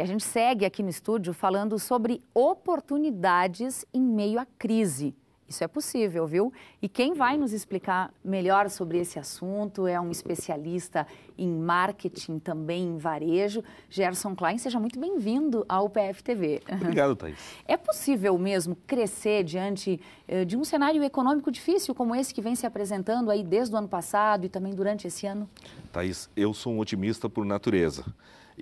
E a gente segue aqui no estúdio falando sobre oportunidades em meio à crise. Isso é possível, viu? E quem vai nos explicar melhor sobre esse assunto é um especialista em marketing, também em varejo. Gerson Klein, seja muito bem-vindo ao PFTV. Obrigado, Thaís. É possível mesmo crescer diante eh, de um cenário econômico difícil como esse que vem se apresentando aí desde o ano passado e também durante esse ano? Thaís, eu sou um otimista por natureza.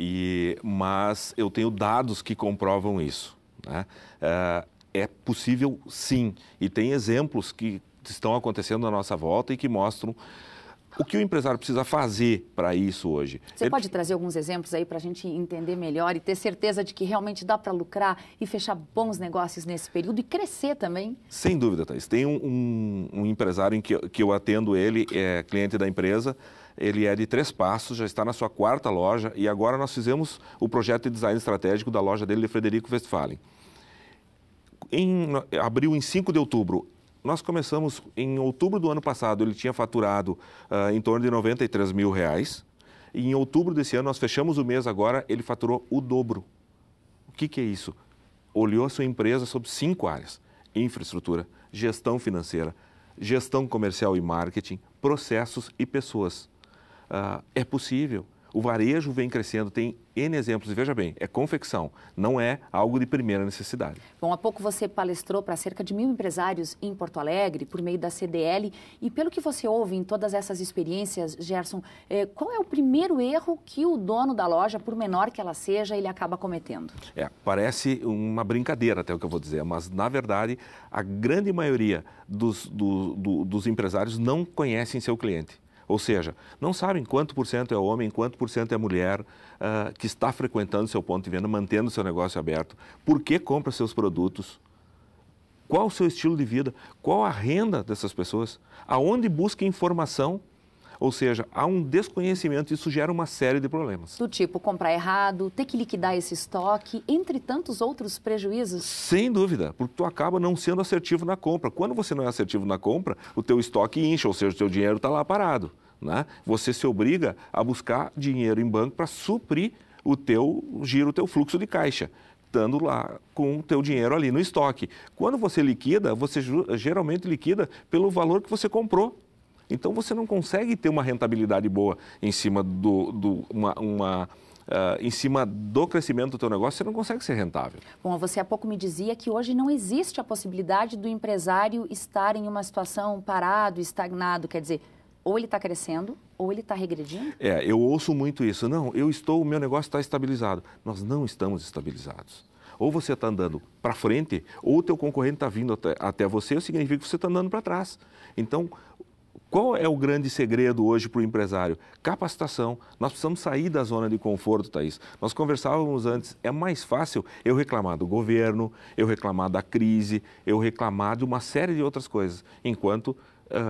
E, mas eu tenho dados que comprovam isso. Né? É, é possível, sim. E tem exemplos que estão acontecendo à nossa volta e que mostram o que o empresário precisa fazer para isso hoje. Você Ele... pode trazer alguns exemplos aí para a gente entender melhor e ter certeza de que realmente dá para lucrar e fechar bons negócios nesse período e crescer também? Sem dúvida, Thais. Tem um, um, um empresário em que, que eu atendo ele, é cliente da empresa, ele é de Três Passos, já está na sua quarta loja e agora nós fizemos o projeto de design estratégico da loja dele de Frederico Westphalen. Em, abril, em 5 de outubro. Nós começamos em outubro do ano passado, ele tinha faturado uh, em torno de 93 mil reais. E em outubro desse ano, nós fechamos o mês agora, ele faturou o dobro. O que, que é isso? Olhou a sua empresa sobre cinco áreas: infraestrutura, gestão financeira, gestão comercial e marketing, processos e pessoas. Ah, é possível. O varejo vem crescendo, tem N exemplos. Veja bem, é confecção, não é algo de primeira necessidade. Bom, há pouco você palestrou para cerca de mil empresários em Porto Alegre, por meio da CDL. E pelo que você ouve em todas essas experiências, Gerson, eh, qual é o primeiro erro que o dono da loja, por menor que ela seja, ele acaba cometendo? É, parece uma brincadeira até o que eu vou dizer, mas na verdade, a grande maioria dos, do, do, dos empresários não conhecem seu cliente. Ou seja, não sabem quanto por cento é homem, quanto por cento é mulher uh, que está frequentando seu ponto de venda, mantendo seu negócio aberto, por que compra seus produtos, qual o seu estilo de vida, qual a renda dessas pessoas, aonde busca informação ou seja, há um desconhecimento e isso gera uma série de problemas. Do tipo comprar errado, ter que liquidar esse estoque, entre tantos outros prejuízos? Sem dúvida, porque tu acaba não sendo assertivo na compra. Quando você não é assertivo na compra, o teu estoque incha, ou seja, o teu dinheiro está lá parado. Né? Você se obriga a buscar dinheiro em banco para suprir o teu giro, o teu fluxo de caixa estando lá com o teu dinheiro ali no estoque. Quando você liquida, você geralmente liquida pelo valor que você comprou então você não consegue ter uma rentabilidade boa em cima do, do uma, uma Uh, em cima do crescimento do teu negócio, você não consegue ser rentável. Bom, você há pouco me dizia que hoje não existe a possibilidade do empresário estar em uma situação parado, estagnado, quer dizer, ou ele está crescendo ou ele está regredindo? É, eu ouço muito isso. Não, eu estou, o meu negócio está estabilizado. Nós não estamos estabilizados. Ou você está andando para frente, ou o teu concorrente está vindo até, até você, significa que você está andando para trás. Então, qual é o grande segredo hoje para o empresário? Capacitação. Nós precisamos sair da zona de conforto, Thaís. Nós conversávamos antes, é mais fácil eu reclamar do governo, eu reclamar da crise, eu reclamar de uma série de outras coisas, enquanto uh,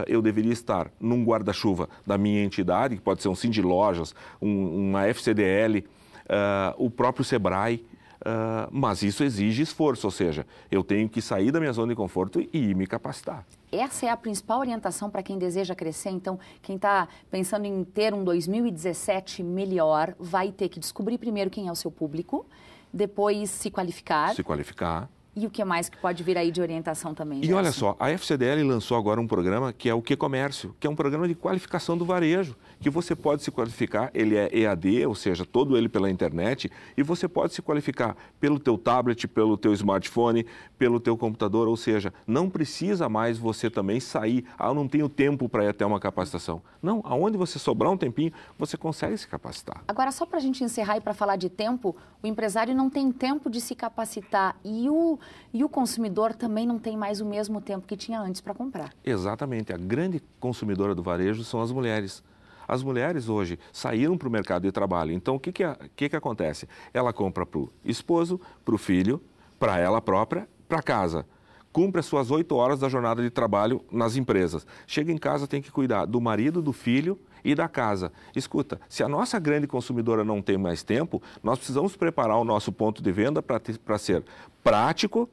eu deveria estar num guarda-chuva da minha entidade, que pode ser um Cindy Lojas, um, uma FCDL, uh, eh, o próprio SEBRAE, ah, mas isso exige esforço, ou seja, eu tenho que sair da minha zona de conforto e me capacitar. Essa é a principal orientação para quem deseja crescer. Então, quem está pensando em ter um 2017 melhor, vai ter que descobrir primeiro quem é o seu público, depois se qualificar. Se qualificar e o que mais que pode vir aí de orientação também? Gerson? E olha só, a FCDL lançou agora um programa que é o Que Comércio, que é um programa de qualificação do varejo, que você pode se qualificar, ele é EAD, ou seja, todo ele pela internet, e você pode se qualificar pelo teu tablet, pelo teu smartphone, pelo teu computador, ou seja, não precisa mais você também sair, ah, eu não tenho tempo para ir até uma capacitação. Não, aonde você sobrar um tempinho, você consegue se capacitar. Agora, só para a gente encerrar e para falar de tempo, o empresário não tem tempo de se capacitar e o e o consumidor também não tem mais o mesmo tempo que tinha antes para comprar. Exatamente. A grande consumidora do varejo são as mulheres. As mulheres hoje saíram para o mercado de trabalho, então o que, que, que, que acontece? Ela compra para o esposo, para o filho, para ela própria, para casa cumpre as suas oito horas da jornada de trabalho nas empresas. Chega em casa, tem que cuidar do marido, do filho e da casa. Escuta, se a nossa grande consumidora não tem mais tempo, nós precisamos preparar o nosso ponto de venda para ser prático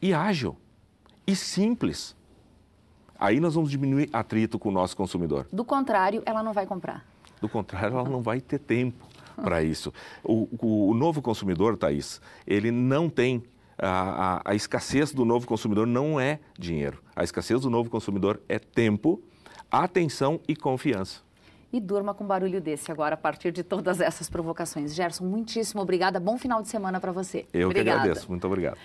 e ágil e simples. Aí nós vamos diminuir atrito com o nosso consumidor. Do contrário, ela não vai comprar. Do contrário, ela uhum. não vai ter tempo para isso. O, o, o novo consumidor, Thaís, ele não tem a, a, a escassez do novo consumidor não é dinheiro. A escassez do novo consumidor é tempo, atenção e confiança e durma com um barulho desse agora, a partir de todas essas provocações. Gerson, muitíssimo obrigada. Bom final de semana para você. Eu obrigada. que agradeço. Muito obrigado.